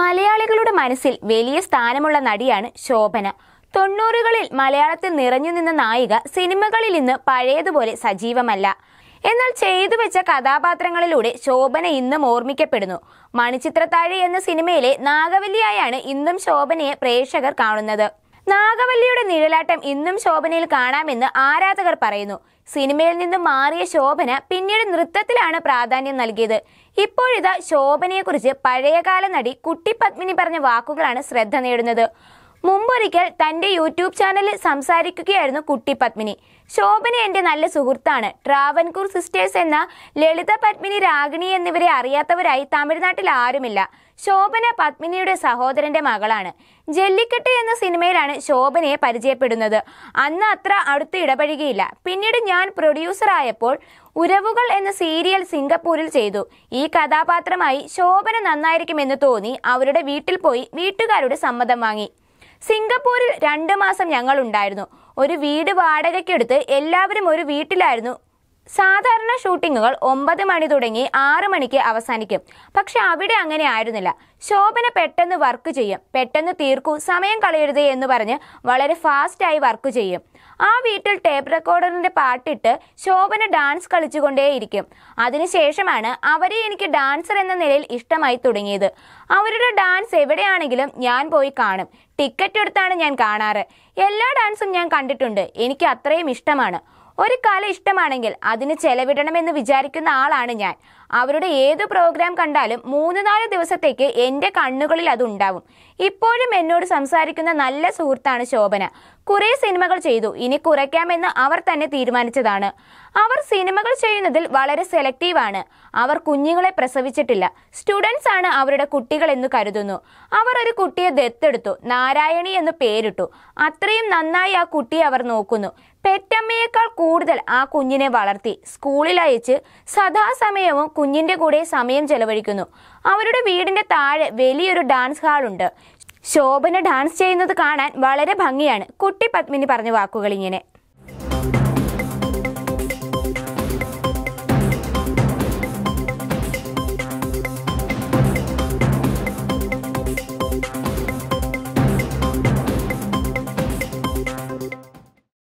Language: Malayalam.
മലയാളികളുടെ മനസ്സിൽ വലിയ സ്ഥാനമുള്ള നടിയാണ് ശോഭന തൊണ്ണൂറുകളിൽ മലയാളത്തിൽ നിറഞ്ഞു നിന്ന നായിക സിനിമകളിൽ ഇന്ന് പഴയതുപോലെ സജീവമല്ല എന്നാൽ ചെയ്തു വെച്ച കഥാപാത്രങ്ങളിലൂടെ ശോഭന ഇന്നും ഓർമ്മിക്കപ്പെടുന്നു മണിച്ചിത്രത്താഴി എന്ന സിനിമയിലെ നാഗവല്ലിയായാണ് ഇന്നും ശോഭനയെ പ്രേക്ഷകർ കാണുന്നത് നാഗവല്ലിയുടെ നിഴലാട്ടം ഇന്നും ശോഭനയിൽ കാണാമെന്ന് ആരാധകർ പറയുന്നു സിനിമയിൽ നിന്ന് മാറിയ ശോഭന പിന്നീട് നൃത്തത്തിലാണ് പ്രാധാന്യം നൽകിയത് ഇപ്പോഴിതാ ശോഭനയെക്കുറിച്ച് പഴയകാല നടി കുട്ടിപത്മിനി പറഞ്ഞ വാക്കുകളാണ് ശ്രദ്ധ നേടുന്നത് മുമ്പൊരിക്കൽ തന്റെ യൂട്യൂബ് ചാനലിൽ സംസാരിക്കുകയായിരുന്നു കുട്ടി പത്മിനി ശോഭന എന്റെ നല്ല സുഹൃത്താണ് ട്രാവൻകൂർ സിസ്റ്റേഴ്സ് എന്ന ലളിത പത്മിനി രാഗിണി എന്നിവരെ അറിയാത്തവരായി തമിഴ്നാട്ടിൽ ആരുമില്ല ശോഭന പത്മിനിയുടെ സഹോദരന്റെ മകളാണ് ജല്ലിക്കെട്ട് എന്ന സിനിമയിലാണ് ശോഭനയെ പരിചയപ്പെടുന്നത് അന്ന് അത്ര അടുത്ത് ഇടപഴകിയില്ല പിന്നീട് ഞാൻ പ്രൊഡ്യൂസർ ആയപ്പോൾ ഉരവുകൾ എന്ന സീരിയൽ സിംഗപ്പൂരിൽ ചെയ്തു ഈ കഥാപാത്രമായി ശോഭന നന്നായിരിക്കുമെന്ന് തോന്നി അവരുടെ വീട്ടിൽ പോയി വീട്ടുകാരുടെ സമ്മതം വാങ്ങി സിംഗപ്പൂരിൽ രണ്ട് മാസം ഞങ്ങൾ ഉണ്ടായിരുന്നു ഒരു വീട് വാടകയ്ക്കെടുത്ത് എല്ലാവരും ഒരു വീട്ടിലായിരുന്നു സാധാരണ ഷൂട്ടിങ്ങുകൾ ഒമ്പത് മണി തുടങ്ങി ആറ് മണിക്ക് അവസാനിക്കും പക്ഷെ അവിടെ അങ്ങനെ ആയിരുന്നില്ല ശോഭന പെട്ടെന്ന് വർക്ക് ചെയ്യും പെട്ടെന്ന് തീർക്കൂ സമയം കളയരുത് എന്ന് പറഞ്ഞ് വളരെ ഫാസ്റ്റായി വർക്ക് ചെയ്യും ആ വീട്ടിൽ ടേപ്പ് റെക്കോർഡറിന്റെ പാട്ടിട്ട് ശോഭന ഡാൻസ് കളിച്ചുകൊണ്ടേയിരിക്കും അതിനുശേഷമാണ് അവരെ എനിക്ക് ഡാൻസർ എന്ന നിലയിൽ ഇഷ്ടമായി തുടങ്ങിയത് അവരുടെ ഡാൻസ് എവിടെയാണെങ്കിലും ഞാൻ പോയി കാണും ടിക്കറ്റ് എടുത്താണ് ഞാൻ കാണാറ് എല്ലാ ഡാൻസും ഞാൻ കണ്ടിട്ടുണ്ട് എനിക്ക് അത്രയും ഇഷ്ടമാണ് ഒരു കല ഇഷ്ടമാണെങ്കിൽ അതിന് ചെലവിടണമെന്ന് വിചാരിക്കുന്ന ആളാണ് ഞാൻ അവരുടെ ഏത് പ്രോഗ്രാം കണ്ടാലും മൂന്ന് നാല് ദിവസത്തേക്ക് എൻ്റെ കണ്ണുകളിൽ അതുണ്ടാവും ഇപ്പോഴും എന്നോട് സംസാരിക്കുന്ന നല്ല സുഹൃത്താണ് ശോഭന കുറെ സിനിമകൾ ചെയ്തു ഇനി കുറയ്ക്കാമെന്ന് അവർ തന്നെ തീരുമാനിച്ചതാണ് അവർ സിനിമകൾ ചെയ്യുന്നതിൽ വളരെ സെലക്റ്റീവ് ആണ് അവർ കുഞ്ഞുങ്ങളെ പ്രസവിച്ചിട്ടില്ല സ്റ്റുഡൻസ് ആണ് അവരുടെ കുട്ടികൾ എന്ന് കരുതുന്നു അവർ ഒരു കുട്ടിയെ ദത്തെടുത്തു നാരായണി എന്ന് പേരിട്ടു അത്രയും നന്നായി ആ കുട്ടിയെ അവർ നോക്കുന്നു പെറ്റമ്മയേക്കാൾ കൂടുതൽ ആ കുഞ്ഞിനെ വളർത്തി സ്കൂളിൽ അയച്ച് സദാസമയവും കുഞ്ഞിന്റെ കൂടെ സമയം ചെലവഴിക്കുന്നു അവരുടെ വീടിന്റെ താഴെ വലിയൊരു ഡാൻസ് ഹാളുണ്ട് ശോഭന ഡാൻസ് ചെയ്യുന്നത് കാണാൻ വളരെ ഭംഗിയാണ് കുട്ടി പത്മിനി പറഞ്ഞ വാക്കുകൾ ഇങ്ങനെ